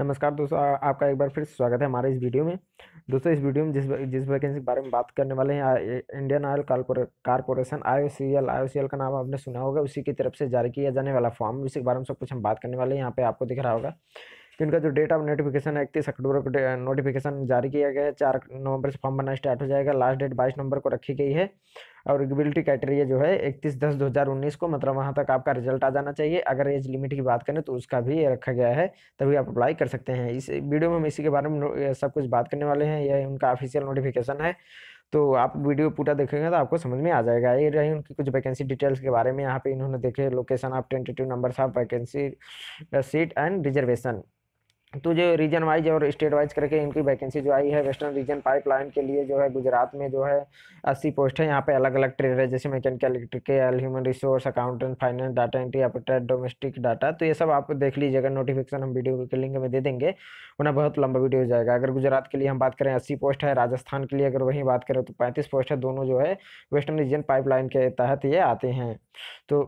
नमस्कार दोस्तों आपका एक बार फिर स्वागत है हमारे इस वीडियो में दोस्तों इस वीडियो में जिस जिस वैकेंसी के बारे में बात करने वाले हैं Indian Oil Corporation I IOCL C L I O C L का नाम आपने सुना होगा उसी की तरफ से जारी किया जाने वाला फॉर्म उसी के बारे में सब कुछ हम बात करने वाले हैं यहाँ पे आपको दिख रहा होगा कि उनका जो डेट ऑफ नोटिफिकेशन है इकतीस अक्टूबर को नोटिफिकेशन जारी किया गया है चार नवंबर से फॉर्म भरना स्टार्ट हो जाएगा लास्ट डेट बाईस नवंबर को रखी गई है और एलिजिबिलिटी क्राइटेरिया जो है इकतीस दस दो हज़ार उन्नीस को मतलब वहाँ तक आपका रिजल्ट आ जाना चाहिए अगर एज लिमिट की बात करें तो उसका भी रखा गया है तभी आप अप्लाई कर सकते हैं इस वीडियो में हम इसी के बारे में सब कुछ बात करने वाले हैं यह उनका ऑफिशियल नोटिफिकेशन है तो आप वीडियो पूरा देखेंगे तो आपको समझ में आ जाएगा ये रही उनकी कुछ वैकेंसी डिटेल्स के बारे में यहाँ पे इन्होंने देखे location of tentative numbers of vacancy seat and reservation तो जो रीजन वाइज और स्टेट वाइज करके इनकी वैकेंसी जो आई है वेस्टर्न रीजन पाइपलाइन के लिए जो है गुजरात में जो है अस्सी पोस्ट है यहाँ पे अलग अलग ट्रेड है जैसे mechanical electrical human resource accountant finance data entry update domestic data तो ये सब आप देख लीजिएगा नोटिफिकेशन हम वीडियो के लिंक में दे देंगे वरना बहुत लंबा वीडियो हो जाएगा अगर गुजरात के लिए हम बात करें अस्सी पोस्ट है राजस्थान के लिए अगर वहीं बात करें तो पैंतीस पोस्ट है दोनों जो है वेस्टर्न रीजन पाइपलाइन के तहत ये आते हैं तो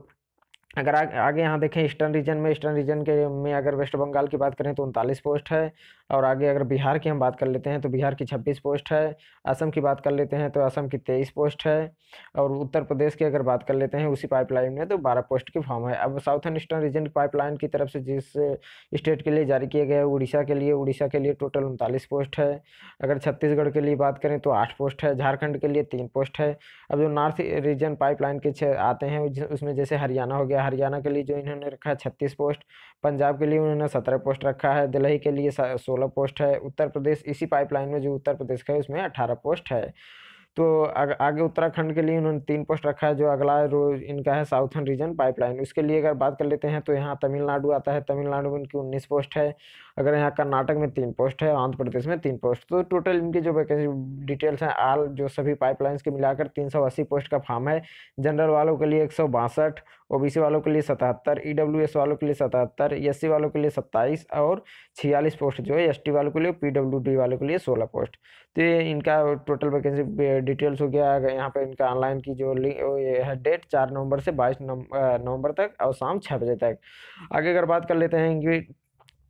अगर आ, आगे यहाँ देखें ईस्टर्न रीजन में ईस्टर्न रीजन के में अगर वेस्ट बंगाल की बात करें तो उनतालीस पोस्ट है और आगे अगर बिहार की हम बात कर लेते हैं तो बिहार की छब्बीस पोस्ट है असम की बात कर लेते हैं तो असम की तेईस पोस्ट है और उत्तर प्रदेश की अगर बात कर लेते हैं उसी पाइपलाइन में तो बारह पोस्ट की फॉर्म है अब साउथ ईस्टर्न रीजन की पाइपलाइन की तरफ से जिस स्टेट के लिए जारी किए गए उड़ीसा के लिए उड़ीसा के लिए टोटल उनतालीस पोस्ट है अगर छत्तीसगढ़ के लिए बात करें तो आठ पोस्ट है झारखंड के लिए तीन पोस्ट है अब जो नॉर्थ रीजन पाइपलाइन के आते हैं उसमें जैसे हरियाणा हो गया हरियाणा के लिए जो इन्होंने रखा है छत्तीस पोस्ट पंजाब के लिए उन्होंने सत्रह पोस्ट रखा है दिल्ली के लिए सोलह पोस्ट है उत्तर प्रदेश इसी पाइपलाइन में जो उत्तर प्रदेश का है उसमें अठारह पोस्ट है तो आग, आगे उत्तराखंड के लिए उन्होंने तीन पोस्ट रखा है जो अगला रोज इनका है साउथर्न रीजन पाइपलाइन उसके लिए अगर बात कर लेते हैं तो यहाँ तमिलनाडु आता है तमिलनाडु में इनकी उन्नीस पोस्ट है अगर यहाँ कर्नाटक में तीन पोस्ट है आंध्र प्रदेश में तीन पोस्ट तो टोटल इनकी जो वैकेंसी डिटेल्स हैं आल जो सभी पाइपलाइंस के मिलाकर तीन सौ अस्सी पोस्ट का फार्म है जनरल वालों के लिए एक सौ बासठ ओबीसी वालों के लिए सतहत्तर ई e वालों के लिए सतहत्तर एस वालों के लिए सत्ताईस और छियालीस पोस्ट जो है एस वालों के लिए पी वालों के लिए सोलह पोस्ट तो ये इनका टोटल वैकेंसी डिटेल्स हो गया यहाँ पे इनका ऑनलाइन की जो ये है डेट चार नवंबर से बाईस नवंबर तक और शाम छः बजे तक आगे अगर बात कर लेते हैं कि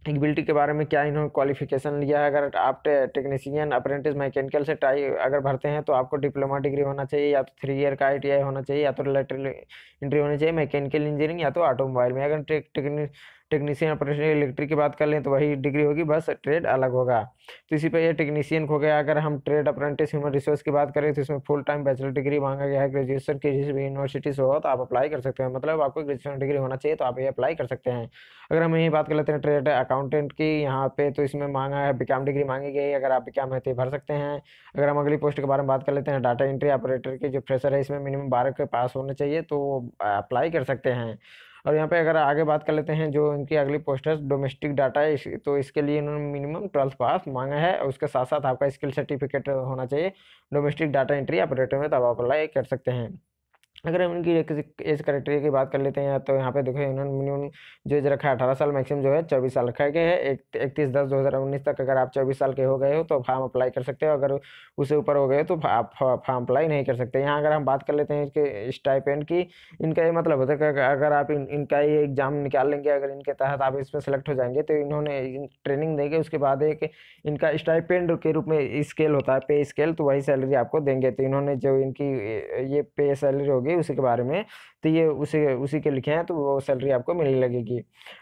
एलिजिबिलिटी के बारे में क्या इन्होंने क्वालिफिकेशन लिया है अगर आप टेक्नीशियन अप्रेंटिस मैकेनिकल से ट्राई अगर भरते हैं तो आपको डिप्लोमा डिग्री होना चाहिए या तो थ्री ईयर का आई होना चाहिए या तो लेटर इंट्री होनी चाहिए मैकेनिकल इंजीनियरिंग या तो ऑटोमोबाइल में अगर टेक्नी टेक्नीशियन ऑपरेशन इलेक्ट्रिक की बात कर लें तो वही डिग्री होगी बस ट्रेड अलग होगा तो इसी पर यह टेक्नीशियन हो गया अगर हम ट्रेड अप्रेंटिस ह्यूमन रिसोर्स की बात करें तो इसमें फुल टाइम बैचलर डिग्री मांगा गया है ग्रेजुएशन की जिस भी यूनिवर्सिटी से हो तो आप अप्लाई कर सकते हैं मतलब आपको ग्रेजुएशन डिग्री होना चाहिए तो आप ये अप्लाई कर सकते हैं अगर हम यही बात कर लेते हैं ट्रेड अकाउंटेंट की यहाँ पे तो इसमें मांगा है बिकाम डिग्री मांगी गई अगर आप बिकाम है तो भर सकते हैं अगर हम अगली पोस्ट के बारे में बात कर लेते हैं डाटा एंट्री ऑपरेटर की जो फ्रेशर है इसमें मिनिमम बारह के पास होना चाहिए तो अप्लाई कर सकते हैं और यहाँ पे अगर आगे बात कर लेते हैं जो इनकी अगली पोस्ट है डोमेस्टिक डाटा है इस, तो इसके लिए इन्होंने मिनिमम ट्वेल्थ पास मांगा है और उसके साथ साथ आपका स्किल सर्टिफिकेट होना चाहिए डोमेस्टिक डाटा एंट्री ऑपरेटर में तब आप अप्लाई कर सकते हैं अगर हम इनकी एज करेक्टेरिया की बात कर लेते हैं तो यहाँ पे देखो इन्होंने मिनिमम जो एज रखा है अठारह साल मैक्सिमम जो है चौबीस साल रखा गया है एक इकतीस दस दो हज़ार उन्नीस तक अगर आप चौबीस साल के हो गए हो तो फार्म अप्लाई कर सकते हो अगर उससे ऊपर हो गए तो आप फार्म अप्लाई नहीं कर सकते यहाँ अगर हम बात कर लेते हैं इसके स्टाइपेंड की इनका ये मतलब होता है कि अगर आप इन, इनका ये एग्ज़ाम निकाल लेंगे अगर इनके तहत आप इसमें सेलेक्ट हो जाएंगे तो इन्होंने ट्रेनिंग देंगे उसके बाद एक इनका स्टाइपेंड के रूप में स्केल होता है पे स्केल तो वही सैलरी आपको देंगे तो इन्होंने जो इनकी ये पे सैलरी होगी करोगे उसी के बारे में तो ये उसी उसी के लिखे हैं तो वो सैलरी आपको मिलने लगेगी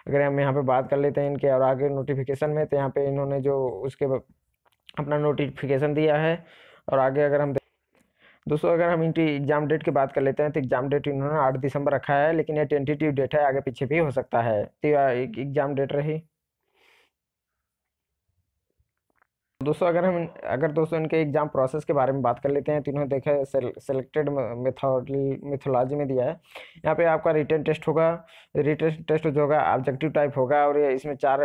अगर हम यहाँ पे बात कर लेते हैं इनके और आगे नोटिफिकेशन में तो यहाँ पे इन्होंने जो उसके अपना नोटिफिकेशन दिया है और आगे अगर हम दोस्तों अगर हम इनकी एग्जाम डेट की बात कर लेते हैं तो एग्जाम डेट इन्होंने आठ दिसंबर रखा है लेकिन ये टेंटेटिव डेट है आगे पीछे भी हो सकता है तो एग्जाम डेट रही दोस्तों अगर हम अगर दोस्तों इनके एग्जाम प्रोसेस के बारे में बात कर लेते हैं तो इन्होंने देखा सेलेक्टेड सेलेक्टेड मेथोलॉजी में दिया है यहाँ पे आपका रिटर्न टेस्ट होगा रिटर्न टेस्ट जो होगा ऑब्जेक्टिव टाइप होगा और ये इसमें चार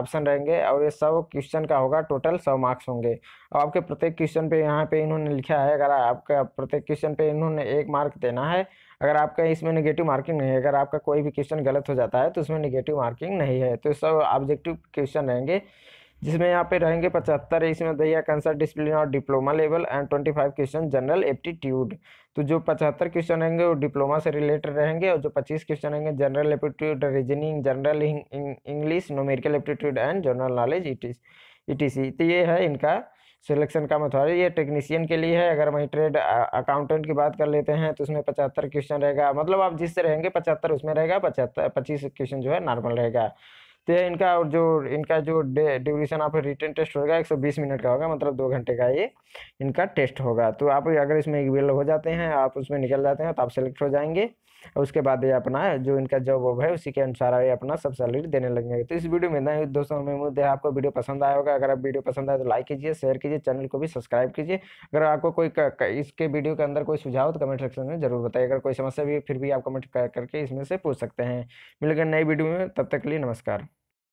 ऑप्शन रहेंगे और ये सौ क्वेश्चन का होगा टोटल सौ मार्क्स होंगे और आपके प्रत्येक क्वेश्चन पर यहाँ पे इन्होंने लिखा है अगर आपका प्रत्येक क्वेश्चन पर इन्होंने एक मार्क देना है अगर आपका इसमें नेगेटिव मार्किंग नहीं है अगर आपका कोई भी क्वेश्चन गलत हो जाता है तो उसमें नेगेटिव मार्किंग नहीं है तो सब ऑब्जेक्टिव क्वेश्चन रहेंगे जिसमें यहाँ पे रहेंगे पचहत्तर इसमें दही कैंसर डिसिप्लिन और diploma level and twenty five question general aptitude तो जो पचहत्तर क्वेश्चन रहेंगे वो डिप्लोमा से रिलेटेड रहेंगे और जो पच्चीस क्वेश्चन रहेंगे general aptitude reasoning general English numerical aptitude and general knowledge it is तो ये है इनका सिलेक्शन का मतलब ये टेक्नीशियन के लिए है अगर वहीं ट्रेड अकाउंटेंट की बात कर लेते हैं तो उसमें पचहत्तर क्वेश्चन रहेगा मतलब आप जिससे रहेंगे पचहत्तर उसमें रहेगा पचहत्तर पच्चीस क्वेश्चन जो है नॉर्मल रहेगा तो इनका और जो इनका जो ड्यूरेशन आपका रिटर्न टेस्ट होगा 120 मिनट का होगा मतलब दो घंटे का ये इनका टेस्ट होगा तो आप अगर इसमें एग्वेल हो जाते हैं आप उसमें निकल जाते हैं तो आप सेलेक्ट हो जाएंगे उसके बाद ये अपना जो इनका जॉब वॉब है उसी के अनुसार ये अपना सब सैलरी देने लगेंगे तो इस वीडियो में नहीं दोस्तों में मुद्दे आपको वीडियो पसंद आया होगा अगर आप वीडियो पसंद आए तो लाइक कीजिए शेयर कीजिए चैनल को भी सब्सक्राइब कीजिए अगर आपको कोई क, क, इसके वीडियो के अंदर कोई सुझाव तो कमेंट सेक्शन में जरूर बताइए अगर कोई समस्या भी फिर भी आप कमेंट करके इसमें से पूछ सकते हैं मिलेगा नई वीडियो में तब तक के लिए नमस्कार